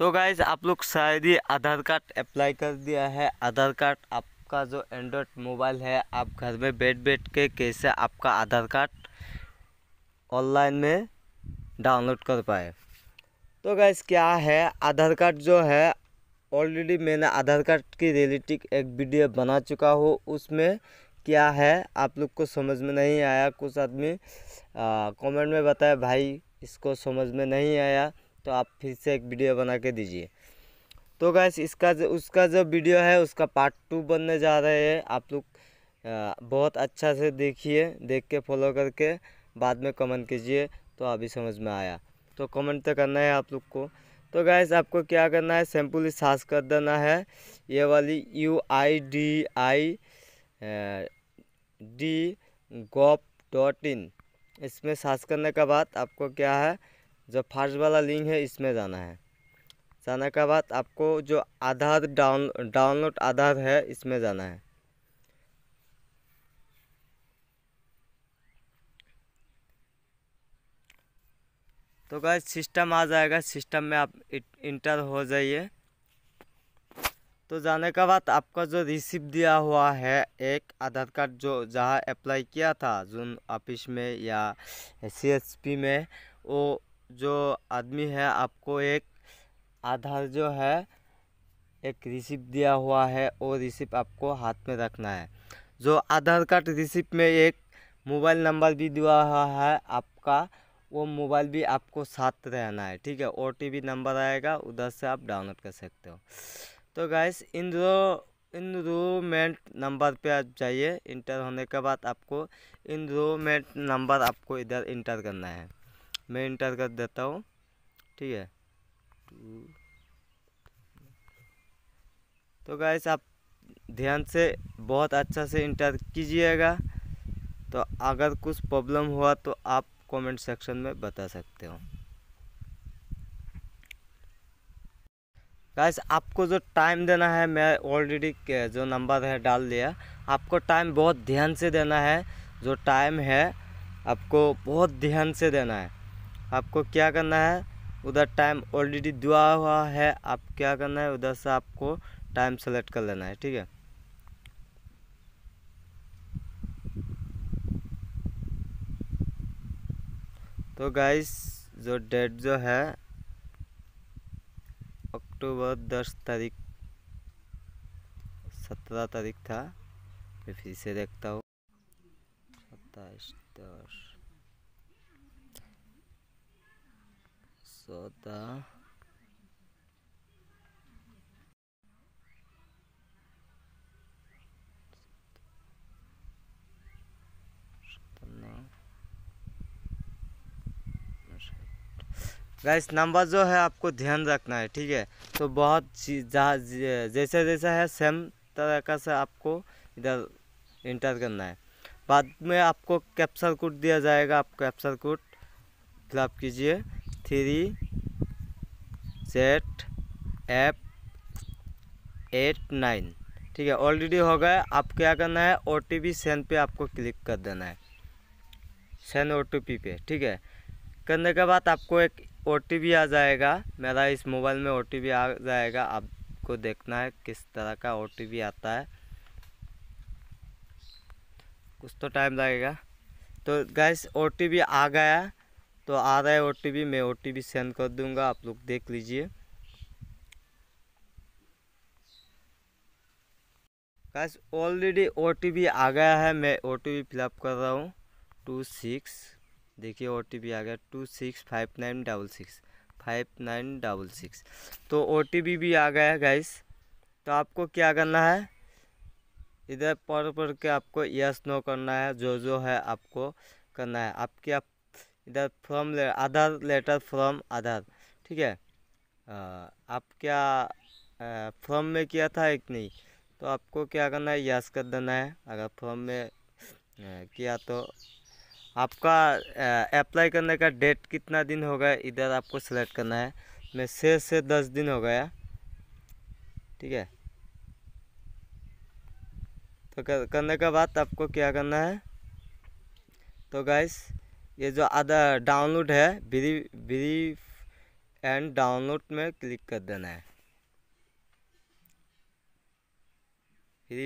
तो गाइज़ आप लोग शायद ही आधार कार्ड अप्लाई कर दिया है आधार कार्ड आपका जो एंड्रॉयड मोबाइल है आप घर में बैठ बैठ के कैसे आपका आधार कार्ड ऑनलाइन में डाउनलोड कर पाए तो गाइज़ क्या है आधार कार्ड जो है ऑलरेडी मैंने आधार कार्ड की रिलेटिव एक वीडियो बना चुका हूँ उसमें क्या है आप लोग को समझ में नहीं आया कुछ आदमी कमेंट में बताया भाई इसको समझ में नहीं आया तो आप फिर से एक वीडियो बना के दीजिए तो गैस इसका जो उसका जो वीडियो है उसका पार्ट टू बनने जा रहे हैं आप लोग बहुत अच्छा से देखिए देख के फॉलो करके बाद में कमेंट कीजिए तो अभी समझ में आया तो कमेंट तो करना है आप लोग को तो गैस आपको क्या करना है सैम्पल सास कर देना है ये वाली U I D I D gov dot in इसमें सास करने के बाद आपको क्या है जो फर्स्ट वाला लिंक है इसमें जाना है जाने के बाद आपको जो आधार डाउन डाउनलोड आधार है इसमें जाना है तो क्या सिस्टम आ जाएगा सिस्टम में आप इंटर हो जाइए तो जाने के बाद आपका जो रिसिप दिया हुआ है एक आधार कार्ड जो जहाँ अप्लाई किया था जो ऑफिस में या सी एस पी में वो जो आदमी है आपको एक आधार जो है एक रिसिप्ट दिया हुआ है वो रिसिप्ट आपको हाथ में रखना है जो आधार कार्ड रिसिप्ट में एक मोबाइल नंबर भी दिया हुआ है आपका वो मोबाइल भी आपको साथ रहना है ठीक है ओ नंबर आएगा उधर से आप डाउनलोड कर सकते हो तो गैस इन इन रोमेंट नंबर पे आप जाइए इंटर होने के बाद आपको इन रोमेंट नंबर आपको इधर इंटर करना है मैं इंटर कर देता हूँ ठीक है तो गैस आप ध्यान से बहुत अच्छा से इंटर कीजिएगा तो अगर कुछ प्रॉब्लम हुआ तो आप कमेंट सेक्शन में बता सकते हो गैस आपको जो टाइम देना है मैं ऑलरेडी जो नंबर है डाल दिया आपको टाइम बहुत ध्यान से देना है जो टाइम है आपको बहुत ध्यान से देना है आपको क्या करना है उधर टाइम ऑलरेडी दुआ हुआ है आप क्या करना है उधर से आपको टाइम सेलेक्ट कर लेना है ठीक है तो गाइस जो डेट जो है अक्टूबर दस तारीख सत्रह तारीख था फिर से देखता हूँ सत्ताईस दस Minnesota. गैस नंबर जो है आपको ध्यान रखना है ठीक है तो बहुत जैसे जैसा है सेम तरह का से आपको इधर इंटर करना है बाद में आपको कैप्सर कोड दिया जाएगा आप कैप्सर कोड फिलअप कीजिए थ्री सेट एप एट नाइन ठीक है ऑलरेडी हो गया आप क्या करना है ओ टी पी सेंड पे आपको क्लिक कर देना है सेंड ओ टी पी पे ठीक है करने के बाद आपको एक ओ टी पी आ जाएगा मेरा इस मोबाइल में ओ टी पी आ जाएगा आपको देखना है किस तरह का ओ टी पी आता है कुछ तो टाइम लगेगा तो गैस ओ टी पी आ गया तो आ रहा है ओ मैं ओ सेंड कर दूंगा आप लोग देख लीजिए गैस ऑलरेडी ओ आ गया है मैं ओ टी फिलअप कर रहा हूँ टू सिक्स देखिए ओ आ गया two six five nine double six five nine double six तो ओ भी आ गया है गैस तो आपको क्या करना है इधर पढ़ पढ़ के आपको यस नो करना है जो जो है आपको करना है आपके आप इधर फ्रॉम ले, आधार लेटर फ्रॉम आधार ठीक है आप क्या फ्रॉम में किया था एक नहीं तो आपको क्या करना है यस कर देना है अगर फॉर्म में किया तो आपका अप्लाई करने का डेट कितना दिन हो गया इधर आपको सेलेक्ट करना है मैं छः से दस दिन हो गया ठीक है तो कर, करने के बाद आपको क्या करना है तो गाइस ये जो आधा डाउनलोड है ब्री ब्री एंड डाउनलोड में क्लिक कर देना है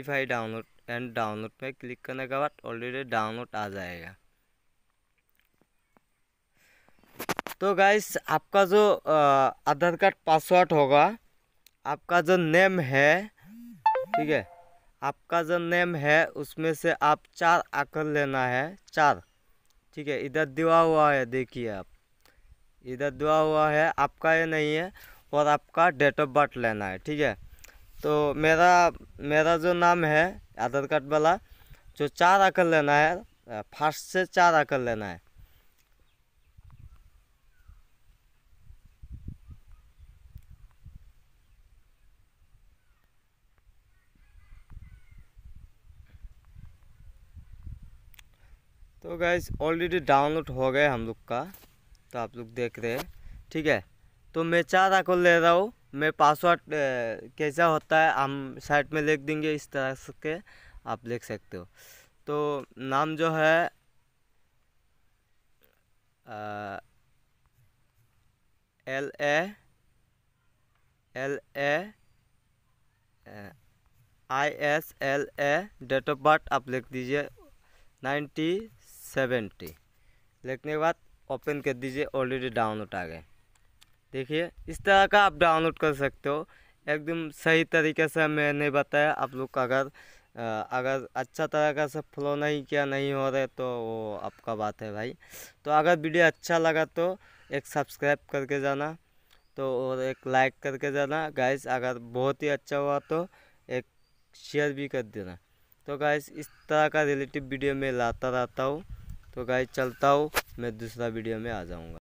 फ्री डाउनलोड एंड डाउनलोड में क्लिक करने के बाद ऑलरेडी डाउनलोड आ जाएगा तो गाइस आपका जो आधार कार्ड पासवर्ड होगा आपका जो नेम है ठीक है आपका जो नेम है उसमें से आप चार आकर लेना है चार ठीक है इधर दुआ हुआ है देखिए आप इधर दुआ हुआ है आपका ये नहीं है और आपका डेट ऑफ बर्थ लेना है ठीक है तो मेरा मेरा जो नाम है आधार कार्ड वाला जो चार आकर लेना है फर्स्ट से चार आकर लेना है तो गैस ऑलरेडी डाउनलोड हो गए हम लोग का तो आप लोग देख रहे हैं ठीक है तो मैं चार आकर ले रहा हूँ मैं पासवर्ड कैसा होता है हम साइड में लिख देंगे इस तरह से आप लिख सकते हो तो नाम जो है L A L A I S L A date of birth आप लिख दीजिए नाइन्टी सेवेंटी लिखने के बाद ओपन कर दीजिए ऑलरेडी डाउनलोड आ गए देखिए इस तरह का आप डाउनलोड कर सकते हो एकदम सही तरीके से मैंने बताया आप लोग अगर अगर अच्छा तरह का से फ्लो नहीं किया नहीं हो रहे तो वो आपका बात है भाई तो अगर वीडियो अच्छा लगा तो एक सब्सक्राइब करके जाना तो और एक लाइक करके जाना गाइस अगर बहुत ही अच्छा हुआ तो एक शेयर भी कर देना तो गाइस इस तरह का रिलेटिव वीडियो मैं लाता रहता हूँ तो गाइज चलता हूँ मैं दूसरा वीडियो में आ जाऊँगा